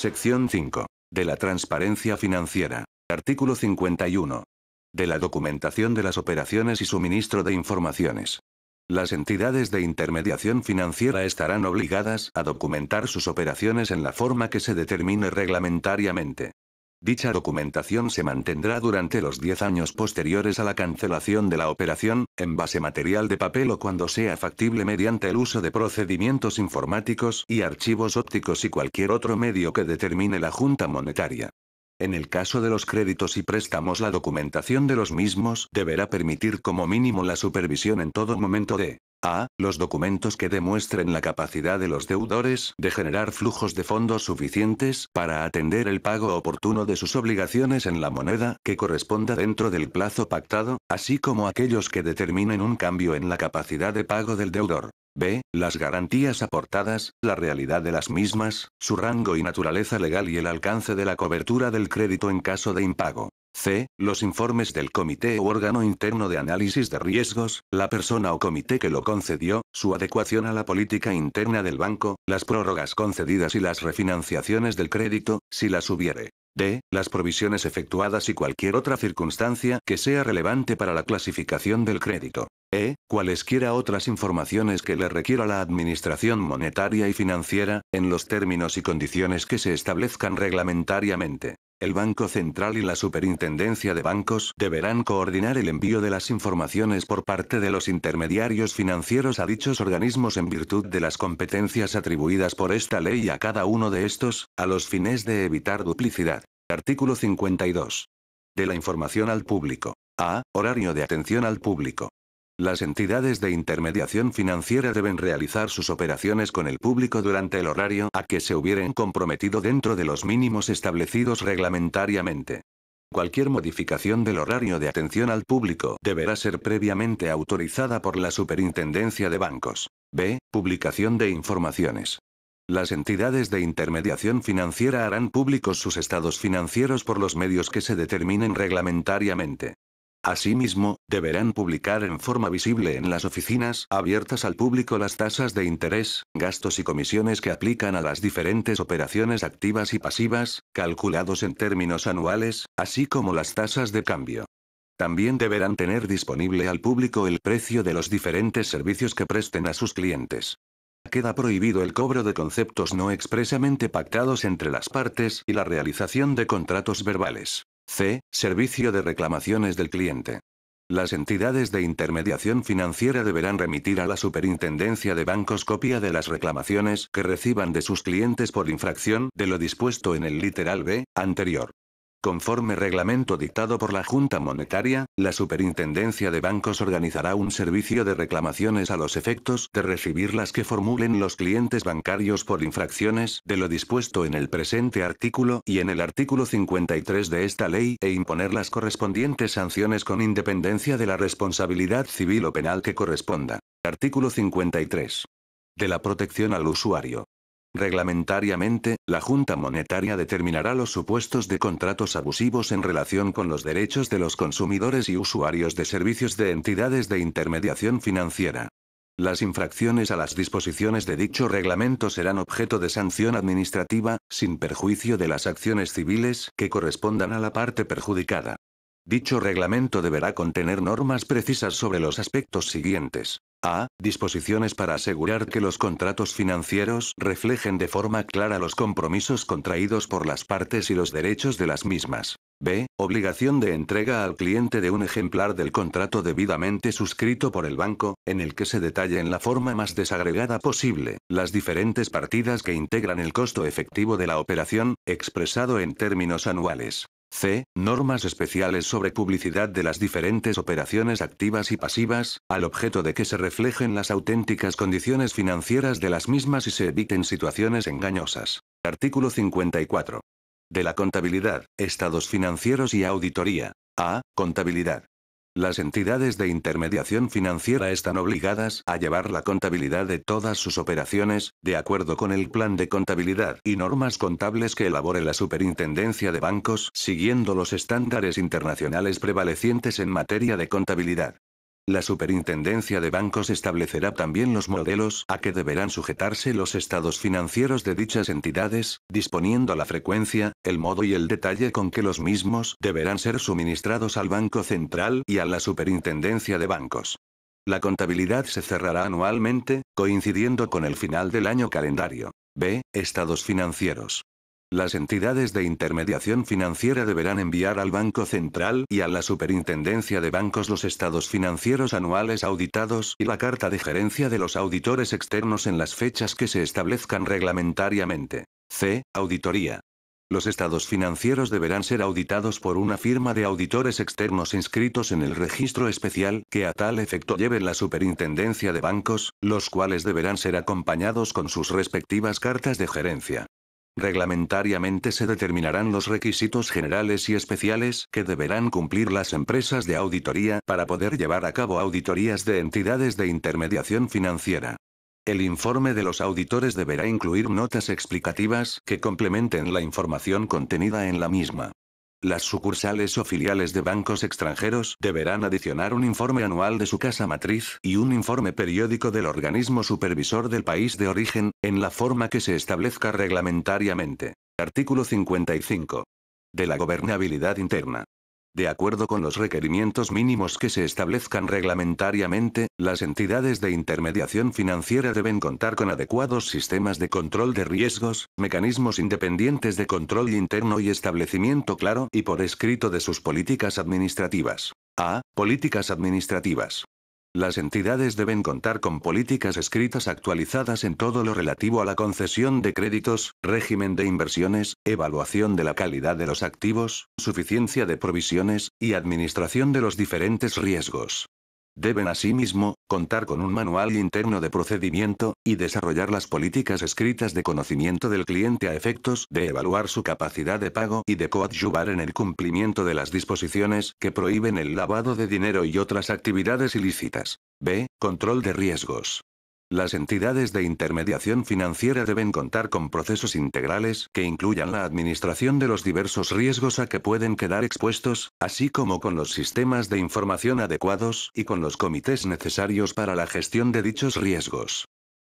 Sección 5. De la transparencia financiera. Artículo 51. De la documentación de las operaciones y suministro de informaciones. Las entidades de intermediación financiera estarán obligadas a documentar sus operaciones en la forma que se determine reglamentariamente. Dicha documentación se mantendrá durante los 10 años posteriores a la cancelación de la operación, en base material de papel o cuando sea factible mediante el uso de procedimientos informáticos y archivos ópticos y cualquier otro medio que determine la Junta Monetaria. En el caso de los créditos y préstamos la documentación de los mismos deberá permitir como mínimo la supervisión en todo momento de a. Los documentos que demuestren la capacidad de los deudores de generar flujos de fondos suficientes para atender el pago oportuno de sus obligaciones en la moneda que corresponda dentro del plazo pactado, así como aquellos que determinen un cambio en la capacidad de pago del deudor. B. Las garantías aportadas, la realidad de las mismas, su rango y naturaleza legal y el alcance de la cobertura del crédito en caso de impago. C. Los informes del comité o órgano interno de análisis de riesgos, la persona o comité que lo concedió, su adecuación a la política interna del banco, las prórrogas concedidas y las refinanciaciones del crédito, si las hubiere. D. Las provisiones efectuadas y cualquier otra circunstancia que sea relevante para la clasificación del crédito. E. Cualesquiera otras informaciones que le requiera la Administración Monetaria y Financiera, en los términos y condiciones que se establezcan reglamentariamente. El Banco Central y la Superintendencia de Bancos deberán coordinar el envío de las informaciones por parte de los intermediarios financieros a dichos organismos en virtud de las competencias atribuidas por esta ley a cada uno de estos, a los fines de evitar duplicidad. Artículo 52. De la información al público. A. Horario de atención al público. Las entidades de intermediación financiera deben realizar sus operaciones con el público durante el horario a que se hubieren comprometido dentro de los mínimos establecidos reglamentariamente. Cualquier modificación del horario de atención al público deberá ser previamente autorizada por la Superintendencia de Bancos. B. Publicación de informaciones. Las entidades de intermediación financiera harán públicos sus estados financieros por los medios que se determinen reglamentariamente. Asimismo, deberán publicar en forma visible en las oficinas abiertas al público las tasas de interés, gastos y comisiones que aplican a las diferentes operaciones activas y pasivas, calculados en términos anuales, así como las tasas de cambio. También deberán tener disponible al público el precio de los diferentes servicios que presten a sus clientes. Queda prohibido el cobro de conceptos no expresamente pactados entre las partes y la realización de contratos verbales. C. Servicio de reclamaciones del cliente. Las entidades de intermediación financiera deberán remitir a la Superintendencia de Bancos copia de las reclamaciones que reciban de sus clientes por infracción de lo dispuesto en el literal B, anterior. Conforme reglamento dictado por la Junta Monetaria, la Superintendencia de Bancos organizará un servicio de reclamaciones a los efectos de recibir las que formulen los clientes bancarios por infracciones de lo dispuesto en el presente artículo y en el artículo 53 de esta ley e imponer las correspondientes sanciones con independencia de la responsabilidad civil o penal que corresponda. Artículo 53. De la protección al usuario. Reglamentariamente, la Junta Monetaria determinará los supuestos de contratos abusivos en relación con los derechos de los consumidores y usuarios de servicios de entidades de intermediación financiera. Las infracciones a las disposiciones de dicho reglamento serán objeto de sanción administrativa, sin perjuicio de las acciones civiles que correspondan a la parte perjudicada. Dicho reglamento deberá contener normas precisas sobre los aspectos siguientes. A. Disposiciones para asegurar que los contratos financieros reflejen de forma clara los compromisos contraídos por las partes y los derechos de las mismas. B. Obligación de entrega al cliente de un ejemplar del contrato debidamente suscrito por el banco, en el que se detalle en la forma más desagregada posible las diferentes partidas que integran el costo efectivo de la operación, expresado en términos anuales. C. Normas especiales sobre publicidad de las diferentes operaciones activas y pasivas, al objeto de que se reflejen las auténticas condiciones financieras de las mismas y se eviten situaciones engañosas. Artículo 54. De la contabilidad, estados financieros y auditoría. A. Contabilidad. Las entidades de intermediación financiera están obligadas a llevar la contabilidad de todas sus operaciones, de acuerdo con el plan de contabilidad y normas contables que elabore la Superintendencia de Bancos, siguiendo los estándares internacionales prevalecientes en materia de contabilidad. La Superintendencia de Bancos establecerá también los modelos a que deberán sujetarse los estados financieros de dichas entidades, disponiendo la frecuencia, el modo y el detalle con que los mismos deberán ser suministrados al Banco Central y a la Superintendencia de Bancos. La contabilidad se cerrará anualmente, coincidiendo con el final del año calendario. B. Estados financieros. Las entidades de intermediación financiera deberán enviar al Banco Central y a la Superintendencia de Bancos los estados financieros anuales auditados y la carta de gerencia de los auditores externos en las fechas que se establezcan reglamentariamente. C. Auditoría. Los estados financieros deberán ser auditados por una firma de auditores externos inscritos en el registro especial que a tal efecto lleve la Superintendencia de Bancos, los cuales deberán ser acompañados con sus respectivas cartas de gerencia. Reglamentariamente se determinarán los requisitos generales y especiales que deberán cumplir las empresas de auditoría para poder llevar a cabo auditorías de entidades de intermediación financiera. El informe de los auditores deberá incluir notas explicativas que complementen la información contenida en la misma. Las sucursales o filiales de bancos extranjeros deberán adicionar un informe anual de su casa matriz y un informe periódico del organismo supervisor del país de origen, en la forma que se establezca reglamentariamente. Artículo 55. De la gobernabilidad interna. De acuerdo con los requerimientos mínimos que se establezcan reglamentariamente, las entidades de intermediación financiera deben contar con adecuados sistemas de control de riesgos, mecanismos independientes de control interno y establecimiento claro y por escrito de sus políticas administrativas. A. Políticas administrativas. Las entidades deben contar con políticas escritas actualizadas en todo lo relativo a la concesión de créditos, régimen de inversiones, evaluación de la calidad de los activos, suficiencia de provisiones, y administración de los diferentes riesgos. Deben asimismo, contar con un manual interno de procedimiento, y desarrollar las políticas escritas de conocimiento del cliente a efectos de evaluar su capacidad de pago y de coadyuvar en el cumplimiento de las disposiciones que prohíben el lavado de dinero y otras actividades ilícitas. B. Control de riesgos. Las entidades de intermediación financiera deben contar con procesos integrales que incluyan la administración de los diversos riesgos a que pueden quedar expuestos, así como con los sistemas de información adecuados y con los comités necesarios para la gestión de dichos riesgos.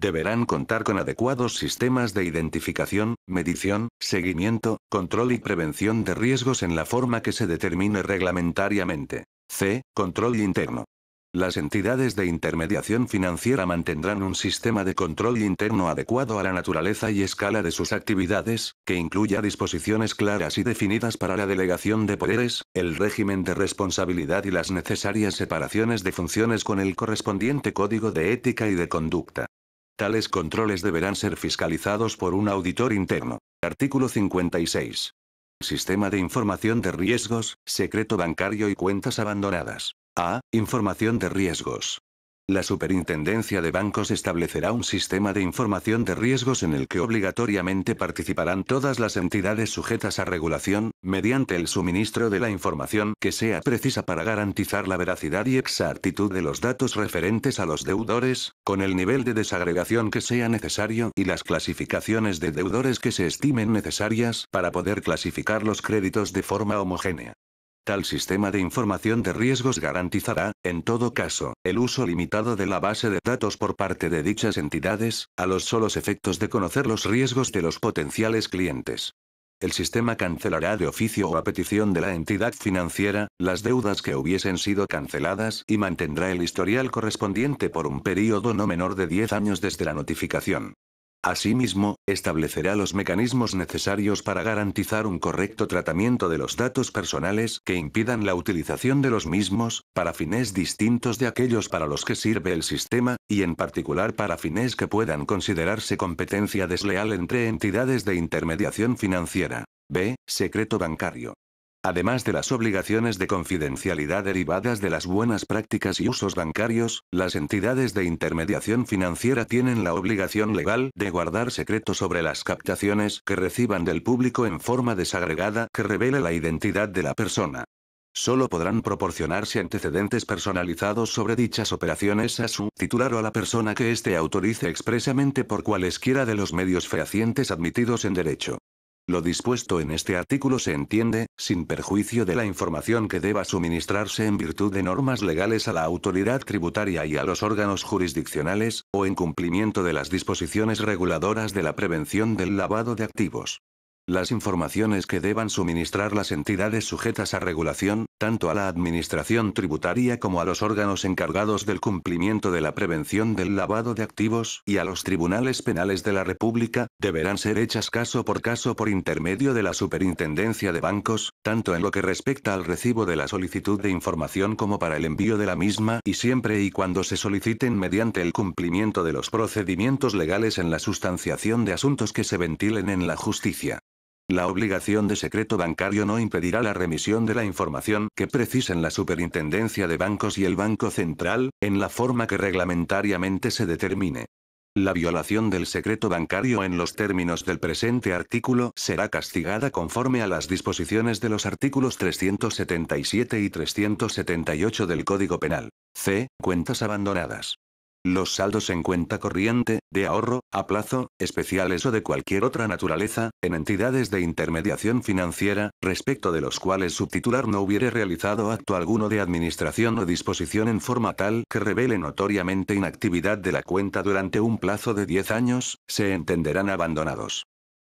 Deberán contar con adecuados sistemas de identificación, medición, seguimiento, control y prevención de riesgos en la forma que se determine reglamentariamente. C. Control interno. Las entidades de intermediación financiera mantendrán un sistema de control interno adecuado a la naturaleza y escala de sus actividades, que incluya disposiciones claras y definidas para la delegación de poderes, el régimen de responsabilidad y las necesarias separaciones de funciones con el correspondiente código de ética y de conducta. Tales controles deberán ser fiscalizados por un auditor interno. Artículo 56. Sistema de información de riesgos, secreto bancario y cuentas abandonadas. A. Información de riesgos. La Superintendencia de Bancos establecerá un sistema de información de riesgos en el que obligatoriamente participarán todas las entidades sujetas a regulación, mediante el suministro de la información que sea precisa para garantizar la veracidad y exactitud de los datos referentes a los deudores, con el nivel de desagregación que sea necesario y las clasificaciones de deudores que se estimen necesarias para poder clasificar los créditos de forma homogénea. Tal sistema de información de riesgos garantizará, en todo caso, el uso limitado de la base de datos por parte de dichas entidades, a los solos efectos de conocer los riesgos de los potenciales clientes. El sistema cancelará de oficio o a petición de la entidad financiera las deudas que hubiesen sido canceladas y mantendrá el historial correspondiente por un período no menor de 10 años desde la notificación. Asimismo, establecerá los mecanismos necesarios para garantizar un correcto tratamiento de los datos personales que impidan la utilización de los mismos, para fines distintos de aquellos para los que sirve el sistema, y en particular para fines que puedan considerarse competencia desleal entre entidades de intermediación financiera. B. Secreto bancario. Además de las obligaciones de confidencialidad derivadas de las buenas prácticas y usos bancarios, las entidades de intermediación financiera tienen la obligación legal de guardar secreto sobre las captaciones que reciban del público en forma desagregada que revele la identidad de la persona. Solo podrán proporcionarse antecedentes personalizados sobre dichas operaciones a su titular o a la persona que éste autorice expresamente por cualesquiera de los medios fehacientes admitidos en derecho. Lo dispuesto en este artículo se entiende, sin perjuicio de la información que deba suministrarse en virtud de normas legales a la autoridad tributaria y a los órganos jurisdiccionales, o en cumplimiento de las disposiciones reguladoras de la prevención del lavado de activos. Las informaciones que deban suministrar las entidades sujetas a regulación, tanto a la administración tributaria como a los órganos encargados del cumplimiento de la prevención del lavado de activos y a los tribunales penales de la República, deberán ser hechas caso por caso por intermedio de la Superintendencia de Bancos, tanto en lo que respecta al recibo de la solicitud de información como para el envío de la misma y siempre y cuando se soliciten mediante el cumplimiento de los procedimientos legales en la sustanciación de asuntos que se ventilen en la justicia. La obligación de secreto bancario no impedirá la remisión de la información que precisen la Superintendencia de Bancos y el Banco Central, en la forma que reglamentariamente se determine. La violación del secreto bancario en los términos del presente artículo será castigada conforme a las disposiciones de los artículos 377 y 378 del Código Penal. C. Cuentas abandonadas. Los saldos en cuenta corriente, de ahorro, a plazo, especiales o de cualquier otra naturaleza, en entidades de intermediación financiera, respecto de los cuales su titular no hubiere realizado acto alguno de administración o disposición en forma tal que revele notoriamente inactividad de la cuenta durante un plazo de 10 años, se entenderán abandonados.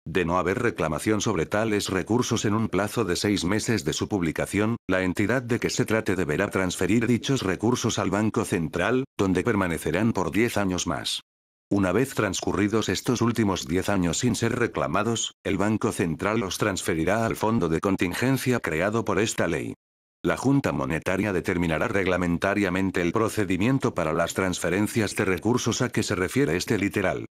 De no haber reclamación sobre tales recursos en un plazo de seis meses de su publicación, la entidad de que se trate deberá transferir dichos recursos al Banco Central, donde permanecerán por diez años más. Una vez transcurridos estos últimos diez años sin ser reclamados, el Banco Central los transferirá al fondo de contingencia creado por esta ley. La Junta Monetaria determinará reglamentariamente el procedimiento para las transferencias de recursos a que se refiere este literal.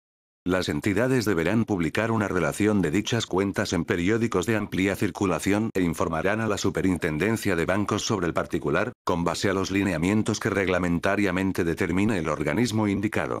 Las entidades deberán publicar una relación de dichas cuentas en periódicos de amplia circulación e informarán a la Superintendencia de Bancos sobre el particular, con base a los lineamientos que reglamentariamente determine el organismo indicado.